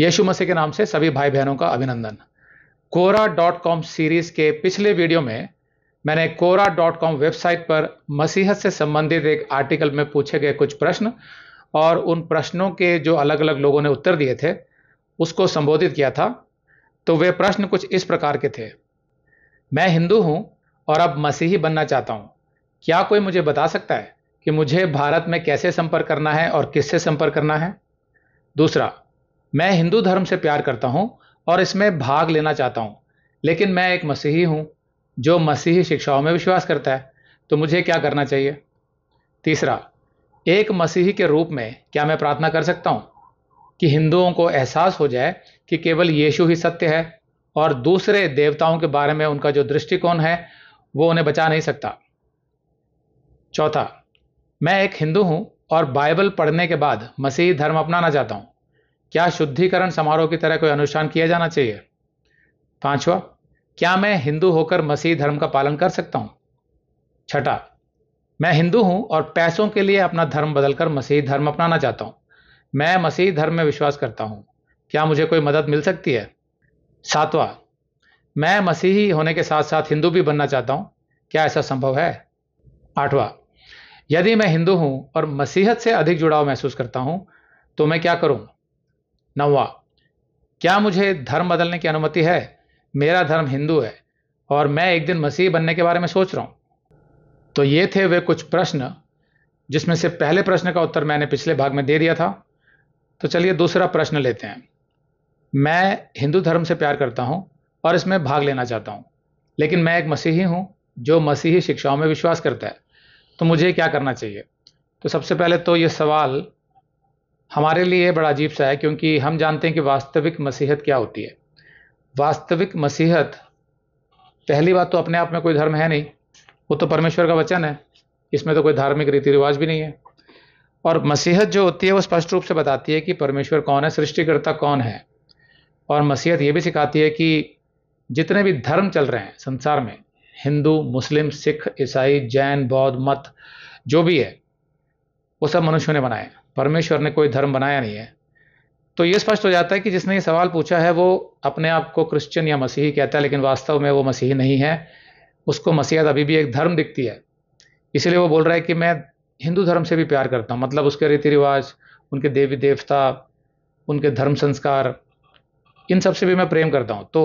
यीशु मसीह के नाम से सभी भाई बहनों का अभिनंदन कोरा डॉट कॉम सीरीज़ के पिछले वीडियो में मैंने कोरा डॉट कॉम वेबसाइट पर मसीहत से संबंधित एक आर्टिकल में पूछे गए कुछ प्रश्न और उन प्रश्नों के जो अलग अलग लोगों ने उत्तर दिए थे उसको संबोधित किया था तो वे प्रश्न कुछ इस प्रकार के थे मैं हिंदू हूँ और अब मसीही बनना चाहता हूँ क्या कोई मुझे बता सकता है कि मुझे भारत में कैसे संपर्क करना है और किससे संपर्क करना है दूसरा मैं हिंदू धर्म से प्यार करता हूँ और इसमें भाग लेना चाहता हूँ लेकिन मैं एक मसीही हूँ जो मसीही शिक्षाओं में विश्वास करता है तो मुझे क्या करना चाहिए तीसरा एक मसीही के रूप में क्या मैं प्रार्थना कर सकता हूँ कि हिंदुओं को एहसास हो जाए कि केवल यीशु ही सत्य है और दूसरे देवताओं के बारे में उनका जो दृष्टिकोण है वो उन्हें बचा नहीं सकता चौथा मैं एक हिंदू हूँ और बाइबल पढ़ने के बाद मसीही धर्म अपनाना चाहता हूँ क्या शुद्धिकरण समारोह की तरह कोई अनुष्ठान किया जाना चाहिए पांचवा क्या मैं हिंदू होकर मसीह धर्म का पालन कर सकता हूं छठा मैं हिंदू हूं और पैसों के लिए अपना धर्म बदलकर मसीह धर्म अपनाना चाहता हूं मैं मसीह धर्म में विश्वास करता हूं क्या मुझे कोई मदद मिल सकती है सातवा मैं मसीही होने के साथ साथ हिंदू भी बनना चाहता हूं क्या ऐसा संभव है आठवा यदि मैं हिंदू हूं और मसीहत से अधिक जुड़ाव महसूस करता हूं तो मैं क्या करूं नवा क्या मुझे धर्म बदलने की अनुमति है मेरा धर्म हिंदू है और मैं एक दिन मसीह बनने के बारे में सोच रहा हूँ तो ये थे वे कुछ प्रश्न जिसमें से पहले प्रश्न का उत्तर मैंने पिछले भाग में दे दिया था तो चलिए दूसरा प्रश्न लेते हैं मैं हिंदू धर्म से प्यार करता हूँ और इसमें भाग लेना चाहता हूँ लेकिन मैं एक मसीही हूँ जो मसीही शिक्षाओं में विश्वास करता है तो मुझे क्या करना चाहिए तो सबसे पहले तो ये सवाल हमारे लिए बड़ा अजीब सा है क्योंकि हम जानते हैं कि वास्तविक मसीहत क्या होती है वास्तविक मसीहत पहली बात तो अपने आप में कोई धर्म है नहीं वो तो परमेश्वर का वचन है इसमें तो कोई धार्मिक रीति रिवाज भी नहीं है और मसीहत जो होती है वो स्पष्ट रूप से बताती है कि परमेश्वर कौन है सृष्टिकर्ता कौन है और मसीहत ये भी सिखाती है कि जितने भी धर्म चल रहे हैं संसार में हिंदू मुस्लिम सिख ईसाई जैन बौद्ध मत जो भी है वो सब मनुष्यों ने बनाए परमेश्वर ने कोई धर्म बनाया नहीं है तो ये स्पष्ट हो जाता है कि जिसने ये सवाल पूछा है वो अपने आप को क्रिश्चियन या मसीही कहता है लेकिन वास्तव में वो मसीही नहीं है उसको मसीहत अभी भी एक धर्म दिखती है इसलिए वो बोल रहा है कि मैं हिंदू धर्म से भी प्यार करता हूँ मतलब उसके रीति रिवाज उनके देवी देवता उनके धर्म संस्कार इन सब से भी मैं प्रेम करता हूँ तो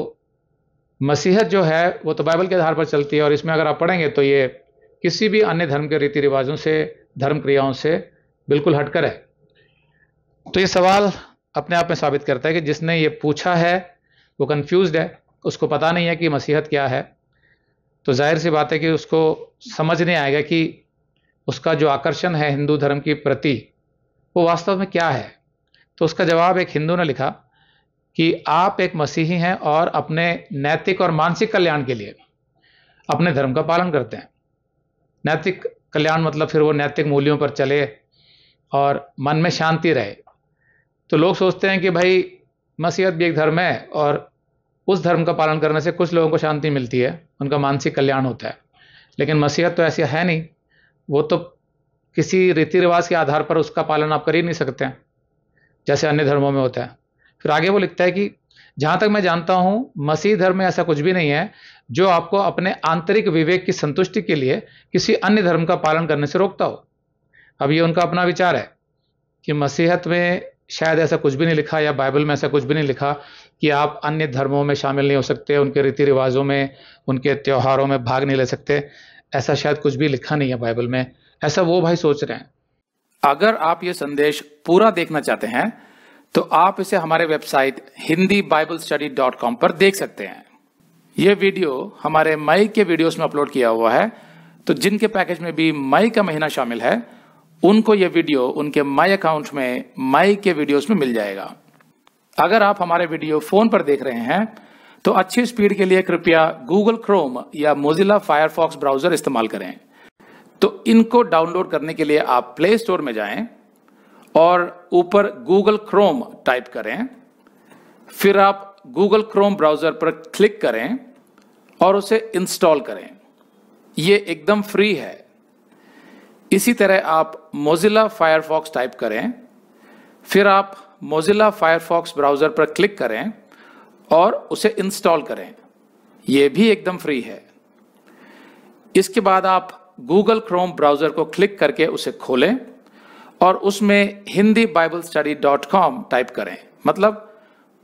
मसीहत जो है वो तो बाइबल के आधार पर चलती है और इसमें अगर आप पढ़ेंगे तो ये किसी भी अन्य धर्म के रीति रिवाजों से धर्म क्रियाओं से बिल्कुल हटकर है तो ये सवाल अपने आप में साबित करता है कि जिसने ये पूछा है वो कन्फ्यूज है उसको पता नहीं है कि मसीहत क्या है तो जाहिर सी बात है कि उसको समझ नहीं आएगा कि उसका जो आकर्षण है हिंदू धर्म के प्रति वो वास्तव में क्या है तो उसका जवाब एक हिंदू ने लिखा कि आप एक मसीही हैं और अपने नैतिक और मानसिक कल्याण के लिए अपने धर्म का पालन करते हैं नैतिक कल्याण मतलब फिर वो नैतिक मूल्यों पर चले और मन में शांति रहे तो लोग सोचते हैं कि भाई मसीहत भी एक धर्म है और उस धर्म का पालन करने से कुछ लोगों को शांति मिलती है उनका मानसिक कल्याण होता है लेकिन मसीहत तो ऐसी है नहीं वो तो किसी रीति रिवाज के आधार पर उसका पालन आप कर ही नहीं सकते हैं जैसे अन्य धर्मों में होता है फिर आगे वो लिखता है कि जहाँ तक मैं जानता हूँ मसीह धर्म में ऐसा कुछ भी नहीं है जो आपको अपने आंतरिक विवेक की संतुष्टि के लिए किसी अन्य धर्म का पालन करने से रोकता हो अब ये उनका अपना विचार है कि मसीहत में शायद ऐसा कुछ भी नहीं लिखा या बाइबल में ऐसा कुछ भी नहीं लिखा कि आप अन्य धर्मों में शामिल नहीं हो सकते उनके रीति रिवाजों में उनके त्योहारों में भाग नहीं ले सकते ऐसा शायद कुछ भी लिखा नहीं है बाइबल में ऐसा वो भाई सोच रहे हैं अगर आप ये संदेश पूरा देखना चाहते हैं तो आप इसे हमारे website Hindi Bible study dot com पर देख सकते हैं यह वीडियो हमारे मई के वीडियोस में अपलोड किया हुआ है तो जिनके पैकेज में भी मई का महीना शामिल है उनको ये वीडियो उनके माई अकाउंट में माई के वीडियोस में मिल जाएगा अगर आप हमारे वीडियो फोन पर देख रहे हैं तो अच्छी स्पीड के लिए कृपया गूगल क्रोम या मोजिला फायरफॉक्स ब्राउजर इस्तेमाल करें तो इनको डाउनलोड करने के लिए आप प्ले स्टोर में जाएं और ऊपर गूगल क्रोम टाइप करें फिर आप गूगल क्रोम ब्राउजर पर क्लिक करें और उसे इंस्टॉल करें यह एकदम फ्री है इसी तरह आप मोजिला फायरफॉक्स टाइप करें फिर आप मोजिला फायरफॉक्स ब्राउज़र पर क्लिक करें और उसे इंस्टॉल करें यह भी एकदम फ्री है इसके बाद आप गूगल क्रोम ब्राउज़र को क्लिक करके उसे खोलें और उसमें Hindi Bible study dot com type करें मतलब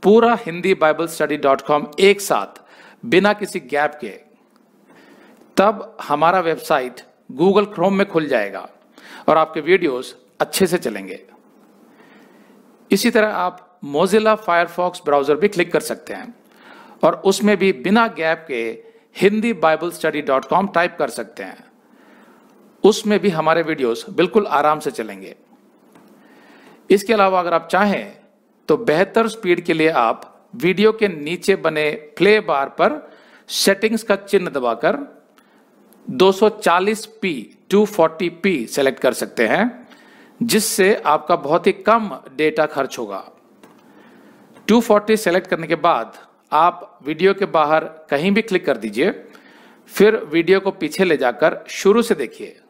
पूरा Hindi Bible study dot com एक साथ बिना किसी गैप के तब हमारा वेबसाइट गूगल क्रोम में खुल जाएगा और आपके वीडियोस अच्छे से चलेंगे इसी तरह आप मोजिला फायरफॉक्स ब्राउज़र भी क्लिक कर सकते हैं और उसमें भी बिना गैप के Hindi Bible study dot com type कर सकते हैं उसमें भी हमारे वीडियोस बिल्कुल आराम से चलेंगे इसके अलावा अगर आप चाहें तो बेहतर स्पीड के लिए आप वीडियो के नीचे बने प्ले बार पर सेटिंग्स का चिन्ह दबाकर 240p 240p सेलेक्ट कर सकते हैं जिससे आपका बहुत ही कम डेटा खर्च होगा 240 सेलेक्ट करने के बाद आप वीडियो के बाहर कहीं भी क्लिक कर दीजिए फिर वीडियो को पीछे ले जाकर शुरू से देखिए